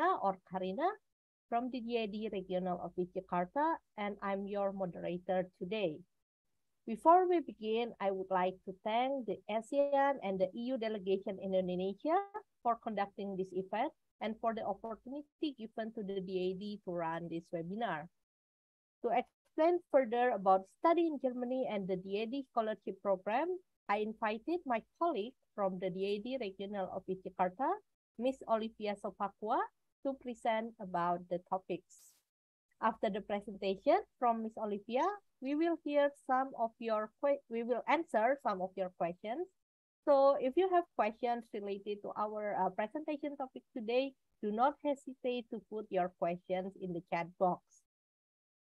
Karina or Karina from the DID Regional Office Jakarta, and I'm your moderator today. Before we begin, I would like to thank the ASEAN and the EU delegation in Indonesia for conducting this event and for the opportunity given to the DAD to run this webinar. To explain further about study in Germany and the DAD scholarship program, I invited my colleague from the DAD Regional Office Jakarta, Ms. Olivia Sopakwa, to present about the topics. After the presentation from Miss Olivia, we will hear some of your we will answer some of your questions. So if you have questions related to our uh, presentation topic today, do not hesitate to put your questions in the chat box.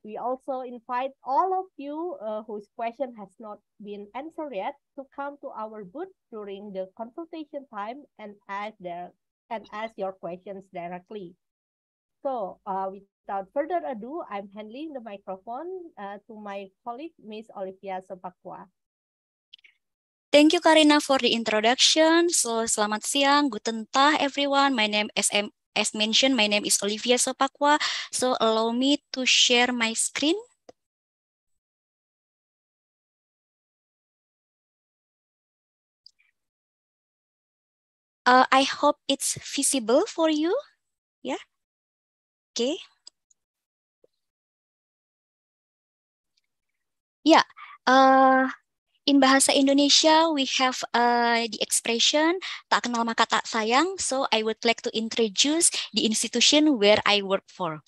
We also invite all of you uh, whose question has not been answered yet to come to our booth during the consultation time and ask their and ask your questions directly. So uh, without further ado, I'm handing the microphone uh, to my colleague, Ms. Olivia Sopakwa. Thank you, Karina, for the introduction. So, selamat siang, guten tag, everyone. My name is M as mentioned, my name is Olivia Sopakwa. So allow me to share my screen. Uh, I hope it's visible for you. Yeah. Okay. Yeah. Uh, in bahasa Indonesia, we have uh, the expression tak kenal maka tak sayang. So I would like to introduce the institution where I work for.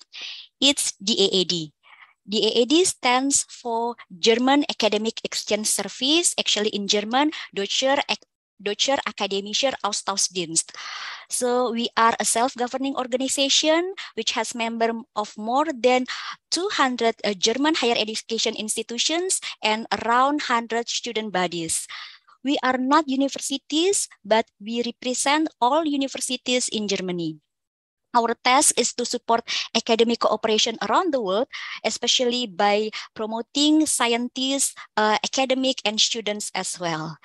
It's the AAD. The AAD stands for German Academic Exchange Service. Actually, in German, Deutscher Deutscher Akademischer Austauschdienst. So we are a self-governing organization which has members of more than 200 uh, German higher education institutions and around 100 student bodies. We are not universities, but we represent all universities in Germany. Our task is to support academic cooperation around the world, especially by promoting scientists, uh, academic, and students as well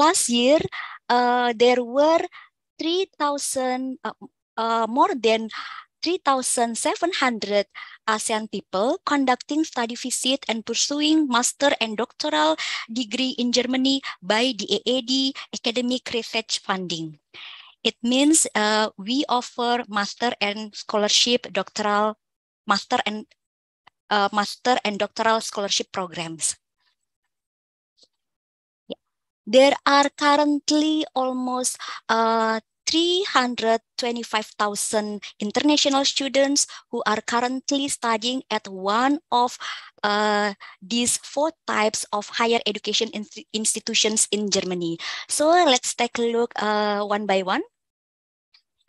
last year uh, there were 3,000 uh, uh, more than 3,700 ASEAN people conducting study visit and pursuing master and doctoral degree in Germany by the AAD academic research funding. It means uh, we offer master and scholarship, doctoral, master and uh, master and doctoral scholarship programs there are currently almost uh, 325,000 international students who are currently studying at one of uh, these four types of higher education in institutions in Germany. So let's take a look uh, one by one.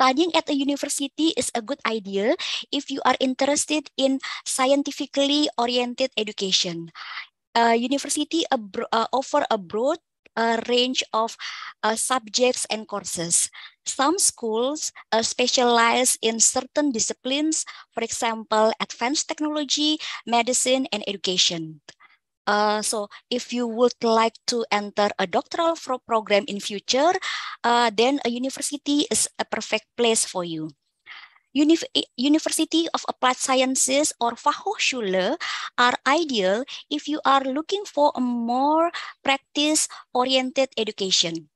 Studying at a university is a good idea if you are interested in scientifically oriented education. Uh, university uh, offer a broad a range of uh, subjects and courses. Some schools uh, specialize in certain disciplines, for example, advanced technology, medicine, and education. Uh, so if you would like to enter a doctoral pro program in future, uh, then a university is a perfect place for you. Eh, University of Applied Sciences or Fachhochschule are ideal if you are looking for a more practice-oriented education.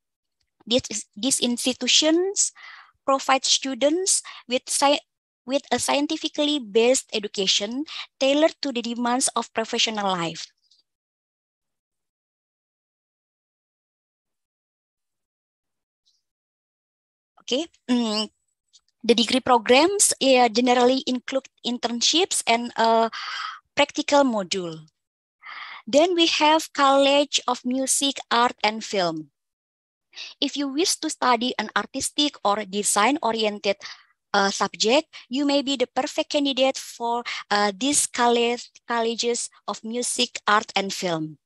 This, these institutions provide students with, with a scientifically based education tailored to the demands of professional life. Okay, mm, the degree programs eh, generally include internships and a uh, practical module. Then we have College of Music, Art, and Film. If you wish to study an artistic or design-oriented uh, subject, you may be the perfect candidate for uh, these college, colleges of music, art, and film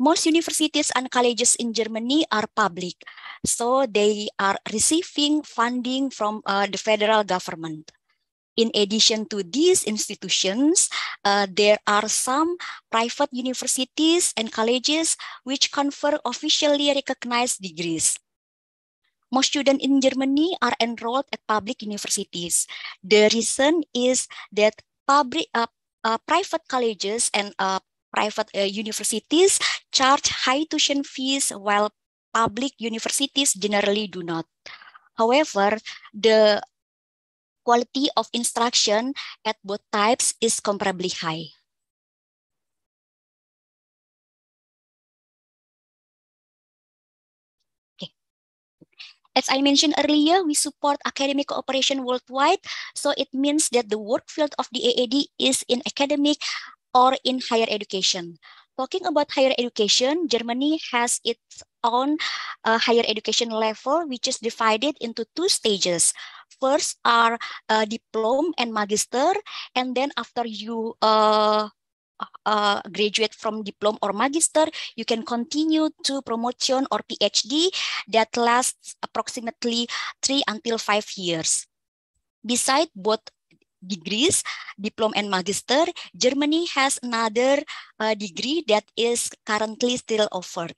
most universities and colleges in Germany are public. So they are receiving funding from uh, the federal government. In addition to these institutions, uh, there are some private universities and colleges which confer officially recognized degrees. Most students in Germany are enrolled at public universities. The reason is that public, uh, uh, private colleges and uh, private uh, universities charge high tuition fees while public universities generally do not. However, the quality of instruction at both types is comparably high. As I mentioned earlier, we support academic cooperation worldwide. So it means that the work field of the AAD is in academic, or in higher education. Talking about higher education, Germany has its own uh, higher education level, which is divided into two stages. First are uh, diploma and magister, and then after you uh, uh, graduate from diploma or magister, you can continue to promotion or PhD that lasts approximately three until five years. Besides both degrees, diploma and magister, Germany has another uh, degree that is currently still offered.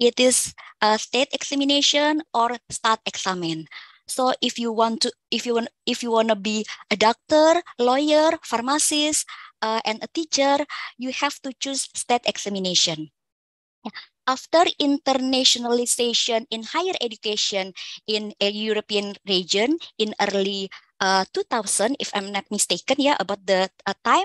It is a state examination or state examen. So if you want to, if you want, if you want to be a doctor, lawyer, pharmacist, uh, and a teacher, you have to choose state examination. After internationalization in higher education in a European region in early uh, 2000, if I'm not mistaken, yeah, about the uh, time,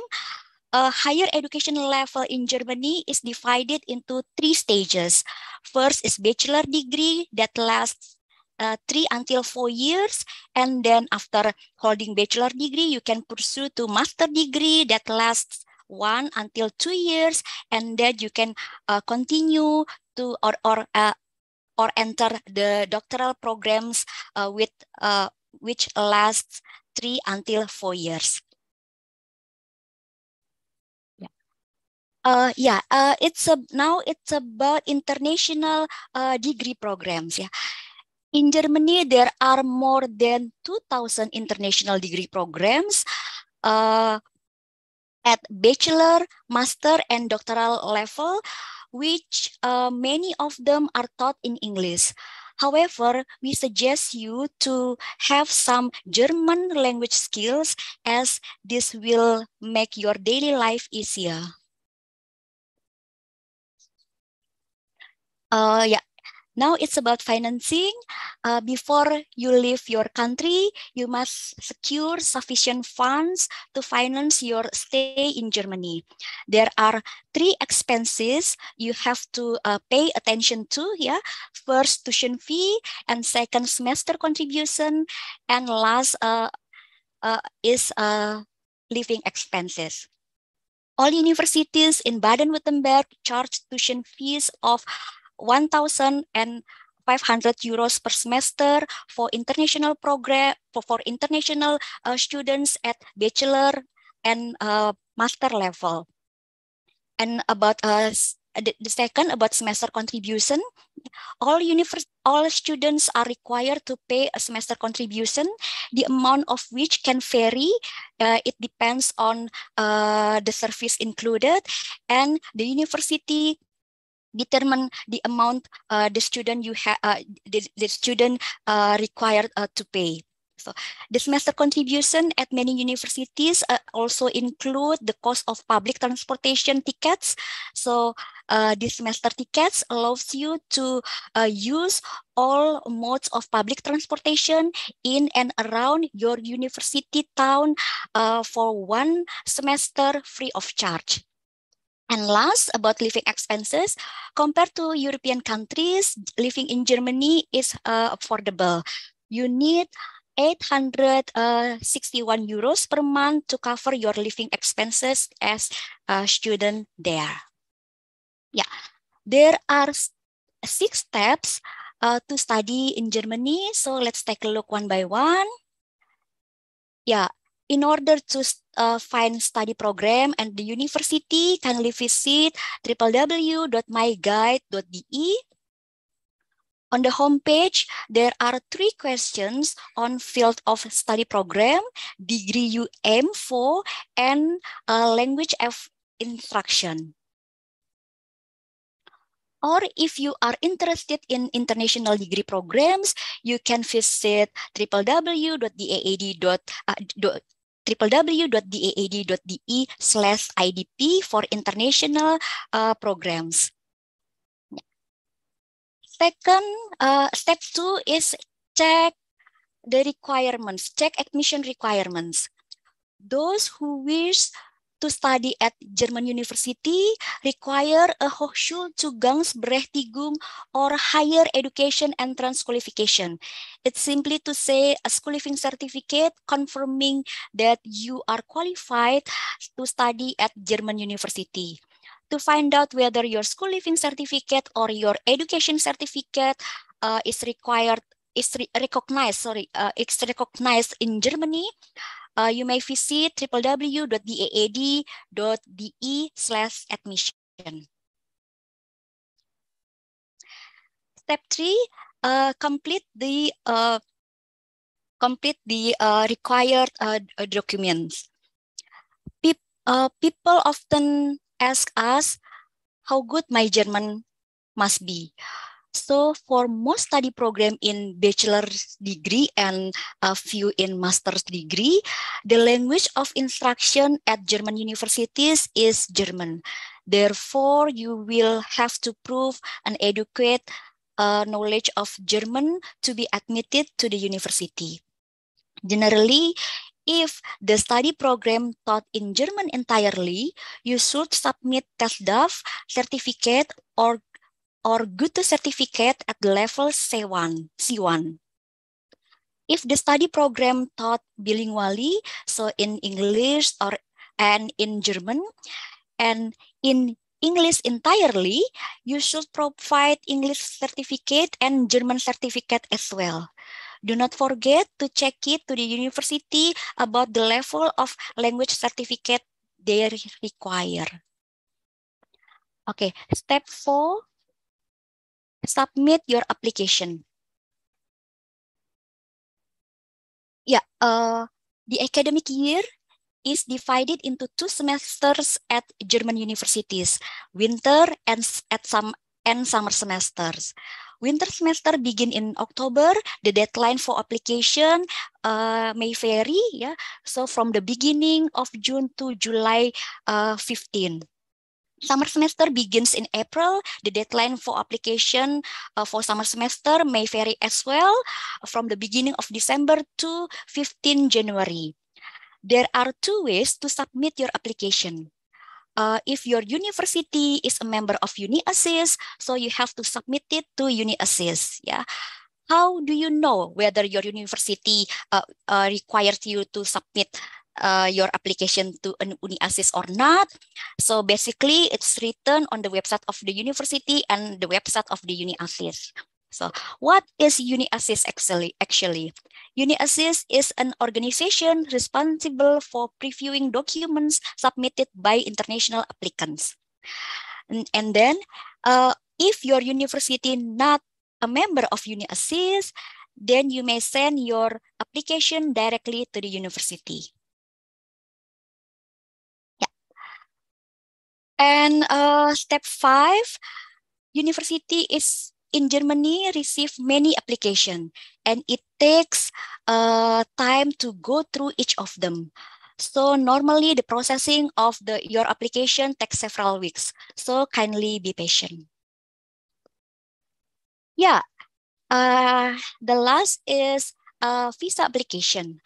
uh, higher education level in Germany is divided into three stages. First is bachelor degree that lasts uh, three until four years. And then after holding bachelor degree, you can pursue to master degree that lasts one until two years. And then you can uh, continue to or, or, uh, or enter the doctoral programs uh, with uh, which lasts three until four years. Uh, yeah, uh, it's a, now it's about international uh, degree programs. Yeah, in Germany there are more than two thousand international degree programs uh, at bachelor, master, and doctoral level, which uh, many of them are taught in English. However, we suggest you to have some German language skills as this will make your daily life easier. Uh, yeah, now it's about financing. Uh, before you leave your country, you must secure sufficient funds to finance your stay in Germany. There are three expenses you have to uh, pay attention to here. Yeah? First, tuition fee, and second, semester contribution, and last uh, uh is uh, living expenses. All universities in Baden-Württemberg charge tuition fees of 1,500 euros per semester for international program for, for international uh, students at bachelor and uh, master level. And about uh, the, second about semester contribution, all all students are required to pay a semester contribution, the amount of which can vary. Uh, it depends on uh, the service included and the university determine the amount uh, the student you have uh, the, the student uh, required uh, to pay. So the semester contribution at many universities uh, also include the cost of public transportation tickets. So uh, the semester tickets allows you to use all modes of public transportation in and around your university town for one semester free of charge. And last, about living expenses, compared to European countries, living in Germany is uh, affordable. You need 861 uh, euros per month to cover your living expenses as a student there. Yeah, there are six steps uh, to study in Germany. So let's take a look one by one. Yeah, in order to uh, find study program and the university, kindly visit www.myguide.de. On the homepage, there are three questions on field of study program, degree you aim for, and uh, language of instruction. Or if you are interested in international degree programs, you can visit www.daad.edu www.daad.de slash IDP for international uh, programs. Second, uh, step two is check the requirements, check admission requirements. Those who wish to study at German university require a Hochschulzugangsberechtigung or higher education entrance qualification. It's simply to say a school leaving certificate confirming that you are qualified to study at German university to find out whether your school living certificate or your education certificate uh, is required is re recognized sorry uh, recognized in germany uh, you may visit www.daad.de slash admission. Step three, uh, complete the uh, complete the uh, required uh, uh, documents. Pe uh, people often ask us how good my German must be. So for most study program in bachelor's degree and a few in master's degree, the language of instruction at German universities is German. Therefore, you will have to prove an adequate uh, knowledge of German to be admitted to the university. Generally, if the study program taught in German entirely, you should submit TESDAF certificate or or good to certificate at the level C1. C1. If the study program taught bilingually, so in English or and in German, and in English entirely, you should provide English certificate and German certificate as well. Do not forget to check it to the university about the level of language certificate they require. Okay, step four, submit your application. Yeah, ya, uh, the academic year is divided into two semesters at German universities, winter and at some and summer semesters. Winter semester begin in October. The deadline for application uh, may vary, yeah. So from the beginning of June to July uh, eh, 15. Summer semester begins in April. The deadline for application uh, for summer semester may vary as well from the beginning of December to 15 January. There are two ways to submit your application. Uh, if your university is a member of UniAssist, so you have to submit it to UniAssist. Yeah. How do you know whether your university uh, uh requires you to submit uh, your application to an UniAssist or not. So basically, it's written on the website of the university and the website of the UniAssist. So what is UniAssist actually? actually? UniAssist is an organization responsible for previewing documents submitted by international applicants. And, and then uh, if your university not a member of UniAssist, then you may send your application directly to the university. And uh, step five, university is in Germany receive many application and it takes uh, time to go through each of them. So normally the processing of the your application takes several weeks. So kindly be patient. Yeah, uh, the last is a uh, visa application.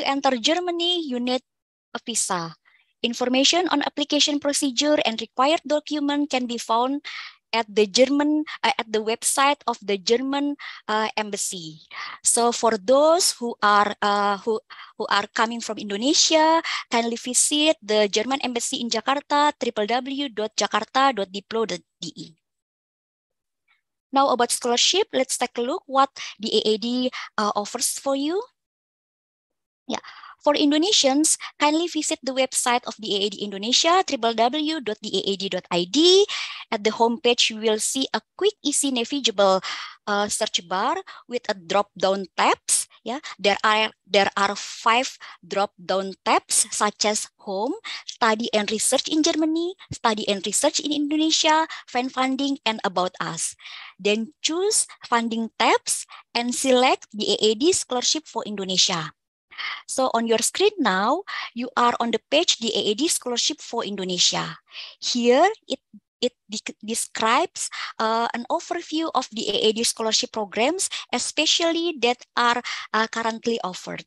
To enter Germany, you need a visa. Information on application procedure and required document can be found at the German uh, at the website of the German uh, embassy. So for those who are uh, who who are coming from Indonesia, kindly visit the German embassy in Jakarta www.jakarta.diplo.de. Now about scholarship, let's take a look what the AAD uh, offers for you. Yeah. For Indonesians, kindly visit the website of the AAD Indonesia, www.theaad.id. At the homepage, you will see a quick, easy, navigable uh, search bar with a drop-down tabs. Yeah, there are there are five drop-down tabs such as home, study and research in Germany, study and research in Indonesia, fan funding, and about us. Then choose funding tabs and select the AAD scholarship for Indonesia. So on your screen now, you are on the page the AAD Scholarship for Indonesia. Here, it it de describes uh, an overview of the AAD scholarship programs, especially that are uh, currently offered.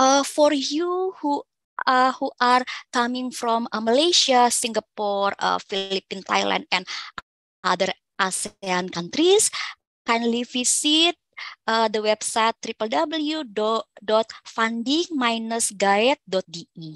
Uh, for you who uh, who are coming from uh, Malaysia, Singapore, uh, Philippines, Thailand, and other ASEAN countries, kindly visit uh, the website www.funding-guide.de.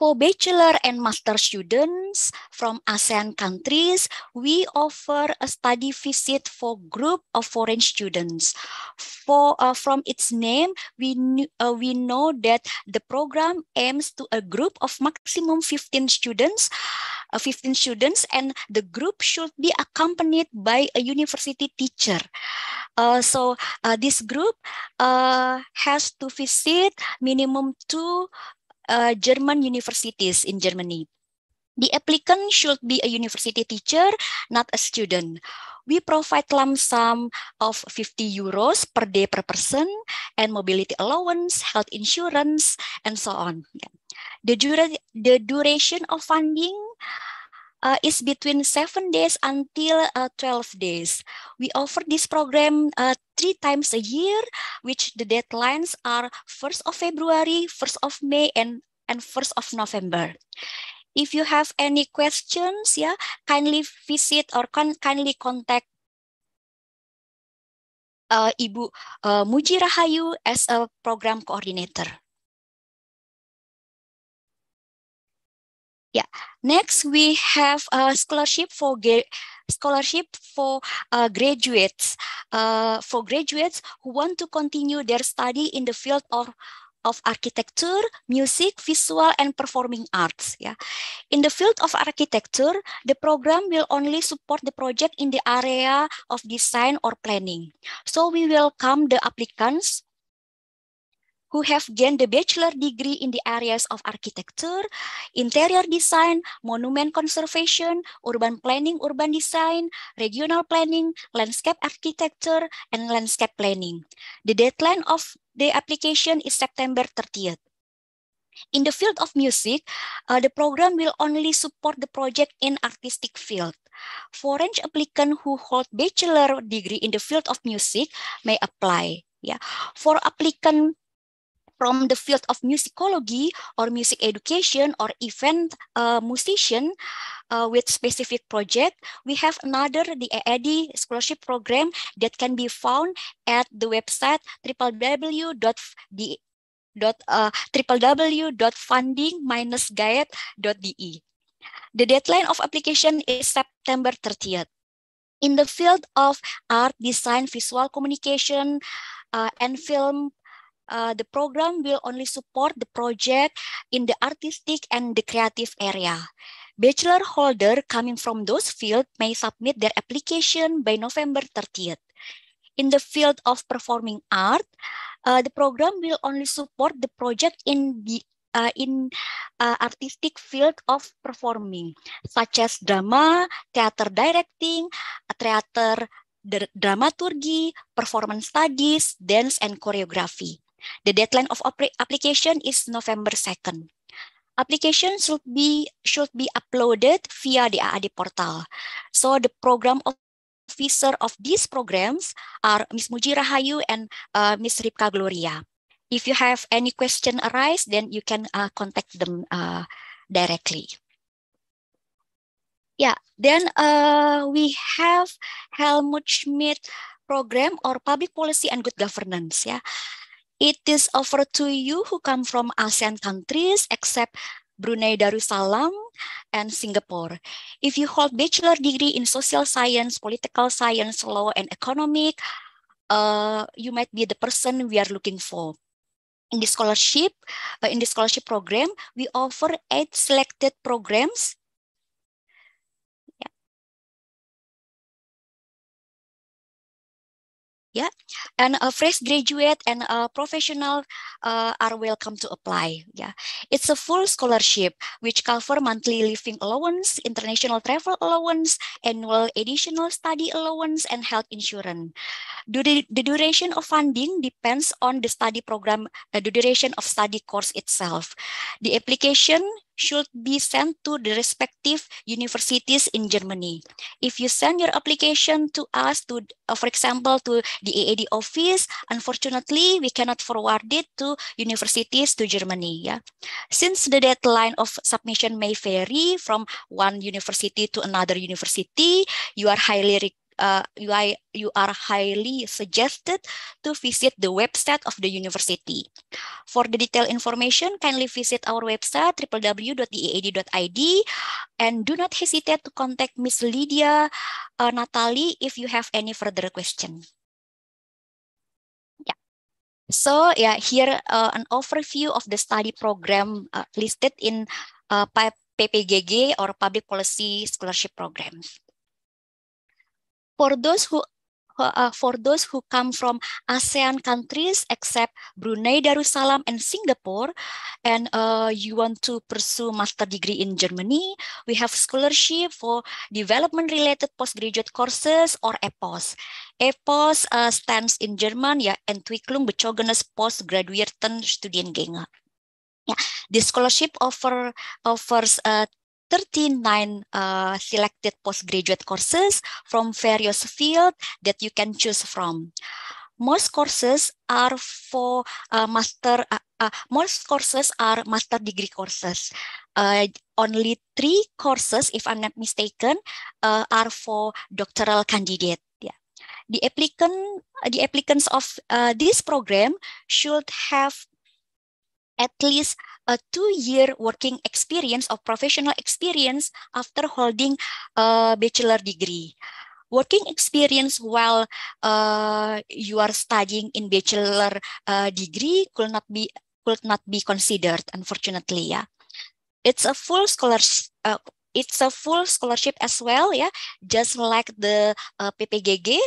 for bachelor and master students from ASEAN countries, we offer a study visit for group of foreign students. For, uh, from its name, we, uh, we know that the program aims to a group of maximum 15 students, uh, 15 students, and the group should be accompanied by a university teacher. Uh, so uh, this group uh, has to visit minimum two uh, German universities in Germany. The applicant should be a university teacher, not a student. We provide lump sum of 50 euros per day per person and mobility allowance, health insurance, and so on. The, dura the duration of funding uh, is between 7 days until uh, 12 days. We offer this program uh, three times a year, which the deadlines are 1st of February, 1st of May, and, and 1st of November. If you have any questions, yeah, kindly visit or con kindly contact uh, Ibu uh, Muji Rahayu as a program coordinator. Yeah. Next, we have a scholarship for scholarship for uh, graduates uh, for graduates who want to continue their study in the field of of architecture, music, visual, and performing arts. Yeah. In the field of architecture, the program will only support the project in the area of design or planning. So we welcome the applicants who have gained the bachelor degree in the areas of architecture, interior design, monument conservation, urban planning, urban design, regional planning, landscape architecture, and landscape planning. The deadline of the application is September 30th. In the field of music, uh, the program will only support the project in artistic field. Foreign applicants who hold bachelor degree in the field of music may apply. Yeah. For applicant from the field of musicology or music education or event uh, musician uh, with specific project, we have another, the AAD scholarship program that can be found at the website www.the dot uh, www.funding-guide.de. The deadline of application is September 30th. In the field of art, design, visual communication, uh, and film uh, the program will only support the project in the artistic and the creative area. Bachelor holder coming from those fields may submit their application by November 30th. In the field of performing art, uh, the program will only support the project in the uh, in uh, artistic field of performing, such as drama, theater directing, uh, theater dramaturgy, performance studies, dance, and choreography. The deadline of application is November 2nd. Application should be, should be uploaded via the AAD portal. So the program officer of these programs are Ms. Mujira Hayu and uh, Ms. Ripka Gloria. If you have any question arise, then you can uh, contact them uh, directly. Yeah, then uh, we have Helmut Schmidt program or public policy and good governance. Yeah, it is offered to you who come from ASEAN countries except Brunei Darussalam, and Singapore. If you hold bachelor degree in social science, political science, law, and economic, uh, you might be the person we are looking for. In the scholarship, uh, in the scholarship program, we offer eight selected programs yeah and a fresh graduate and a professional uh, are welcome to apply yeah it's a full scholarship which cover monthly living allowance international travel allowance annual additional study allowance and health insurance the duration of funding depends on the study program the duration of study course itself the application should be sent to the respective universities in Germany. If you send your application to us, to, uh, for example, to the AAD office, unfortunately, we cannot forward it to universities to Germany. Yeah? Since the deadline of submission may vary from one university to another university, you are highly uh, you, are, you are highly suggested to visit the website of the university. For the detailed information, kindly visit our website www.dead.id and do not hesitate to contact Miss Lydia uh, Natalie if you have any further question. So yeah, here uh, an overview of the study program uh, listed in uh, PPGG or Public Policy Scholarship Programs. for those who uh, for those who come from ASEAN countries except Brunei Darussalam and Singapore, and uh, you want to pursue master degree in Germany, we have scholarship for development-related postgraduate courses or EPOS. EPOS uh, stands in German, yeah, Entwicklung bezogenes Postgraduierten Studiengänge. Yeah. This scholarship offer, offers uh, 39 uh, selected postgraduate courses from various fields that you can choose from. Most courses are for uh, master. Uh, uh most courses are master degree courses. Uh, only three courses, if I'm not mistaken, uh, are for doctoral candidate. Yeah. The applicant, the applicants of this program should have at least a two-year working experience or professional experience after holding a bachelor degree. Working experience while uh, you are studying in bachelor uh, degree could not be could not be considered, unfortunately. Yeah, it's a full scholarship. Uh, it's a full scholarship as well, yeah, just like the uh, PPGG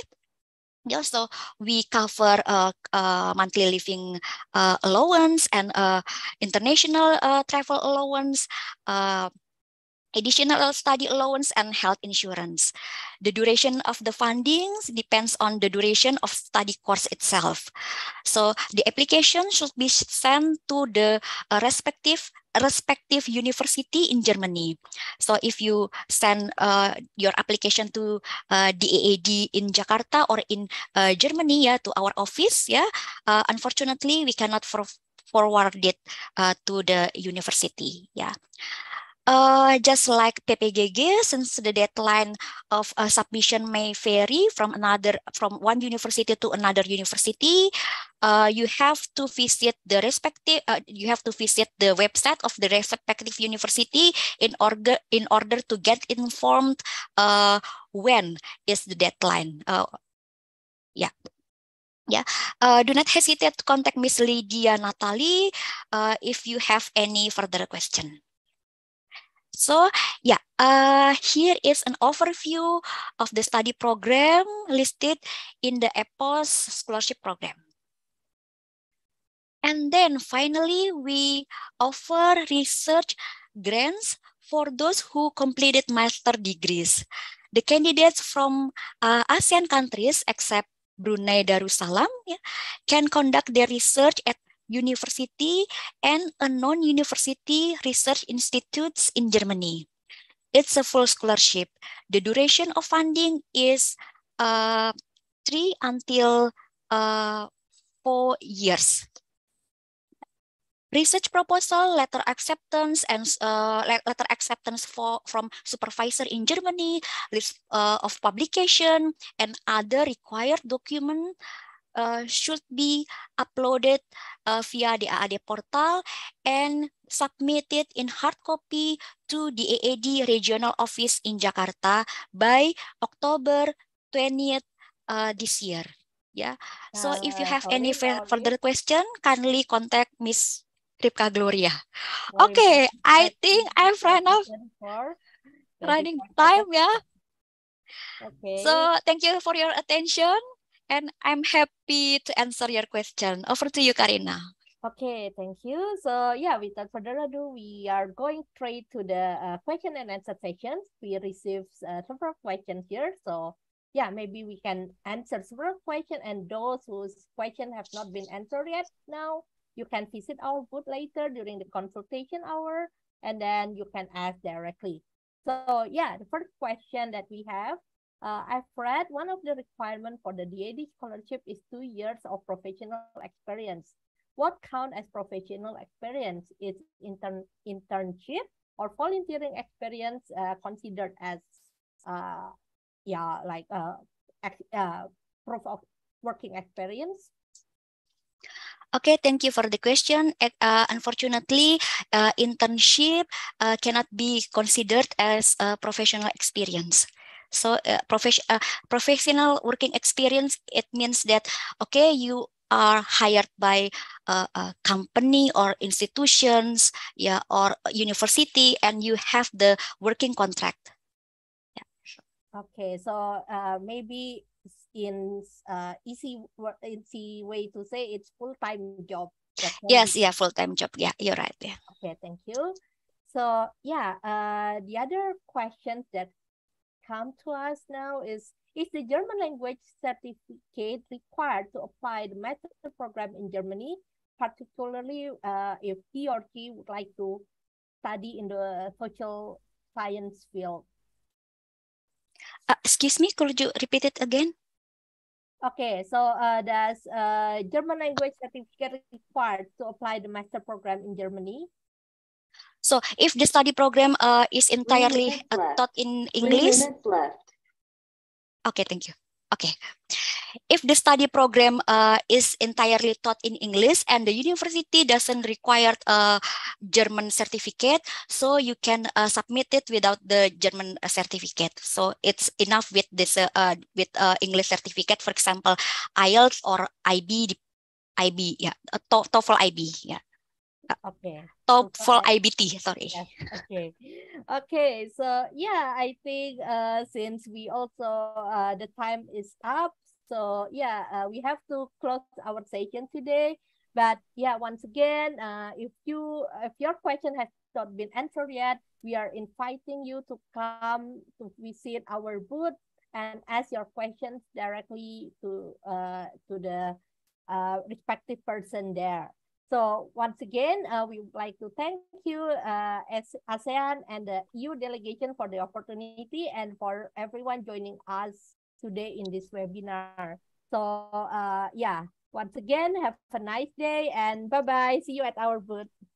yeah, so we cover uh, uh, monthly living uh, allowance and uh, international uh, travel allowance, uh, additional study allowance, and health insurance. The duration of the fundings depends on the duration of study course itself. So the application should be sent to the uh, respective respective university in Germany. So if you send uh, your application to uh, DAAD in Jakarta or in uh, Germany, yeah, to our office, yeah, uh, unfortunately we cannot forward it uh, to the university, yeah. Uh, just like PPGG, since the deadline of uh, submission may vary from another from one university to another university, uh, you have to visit the respective uh, you have to visit the website of the respective university in order in order to get informed uh, when is the deadline. yeah. Yeah, uh, do not hesitate to contact Miss Lydia Natalie uh, if you have any further question. So yeah, uh, here is an overview of the study program listed in the EPOS scholarship program. And then finally, we offer research grants for those who completed master degrees. The candidates from uh, ASEAN countries, except Brunei Darussalam, yeah, can conduct their research at university and a non-university research institutes in Germany. It's a full scholarship. The duration of funding is uh, three until uh, four years. Research proposal, letter acceptance, and uh, letter acceptance for, from supervisor in Germany, list uh, of publication, and other required document uh, should be uploaded uh, via the AAD portal and submitted in hard copy to the AAD regional office in Jakarta by October 20th uh, this year. Yeah. So nah, if you have any further question, kindly contact Miss Ripka Gloria. Okay, I think I'm friend of running time, yeah. Okay. So thank you for your attention. and I'm happy to answer your question. Over to you, Karina. Okay, thank you. So yeah, without further ado, we are going straight to the uh, question and answer session. We received uh, several questions here, so yeah, maybe we can answer several questions and those whose question have not been answered yet now, you can visit our booth later during the consultation hour and then you can ask directly. So yeah, the first question that we have uh, I've read one of the requirements for the DAD scholarship is two years of professional experience. What counts as professional experience is intern internship or volunteering experience uh, considered as, uh, yeah, like uh, uh, proof of working experience? Okay, thank you for the question. Uh, unfortunately, uh, internship uh, cannot be considered as a professional experience. So uh, uh, professional working experience, it means that, okay, you are hired by a company or institutions yeah, or university and you have the working contract. Yeah. Okay, so uh, maybe in uh, easy, easy way to say it's full-time job. Yes, yeah, full-time job. Yeah, you're right. Yeah. Okay, thank you. So yeah, uh, the other questions that come to us now is, is the German language certificate required to apply the master program in Germany, particularly uh, if he or she would like to study in the social science field? Uh, excuse me, could you repeat it again? Okay, so uh, does uh, German language certificate required to apply the master program in Germany? So if the study program uh, is entirely uh, taught in English. Okay, thank you. Okay. If the study program uh, is entirely taught in English and the university doesn't require a uh, German certificate, so you can uh, submit it without the German uh, certificate. So it's enough with this uh, uh with English certificate, for example, IELTS or IB, IB, yeah, TOEFL IB, yeah. Uh, okay TOEFL for IBT sorry yes. okay okay so yeah i think uh since we also uh the time is up so yeah uh, we have to close our session today but yeah once again uh if you if your question has not been answered yet we are inviting you to come to visit our booth and ask your questions directly to uh to the uh, respective person there so once again, uh, we would like to thank you, uh, ASEAN and the EU delegation for the opportunity and for everyone joining us today in this webinar. So uh, yeah, once again, have a nice day and bye-bye. See you at our booth.